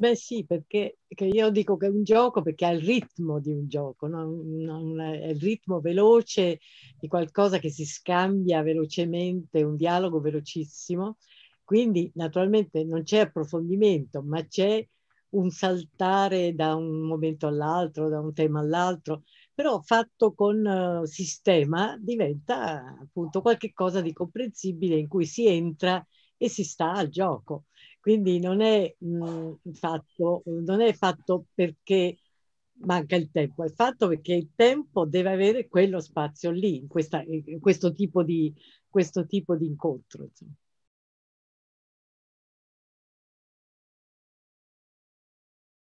Beh sì, perché, perché, io dico che è un gioco perché ha il ritmo di un gioco, no? un, è il ritmo veloce di qualcosa che si scambia velocemente, un dialogo velocissimo. Quindi naturalmente non c'è approfondimento, ma c'è un saltare da un momento all'altro, da un tema all'altro, però fatto con uh, sistema diventa appunto qualcosa di comprensibile in cui si entra e si sta al gioco. Quindi non è, mh, mm, fatto, non è fatto perché manca il tempo, è fatto perché il tempo deve avere quello spazio lì, in, questa, in questo, tipo di, questo tipo di incontro. Insomma.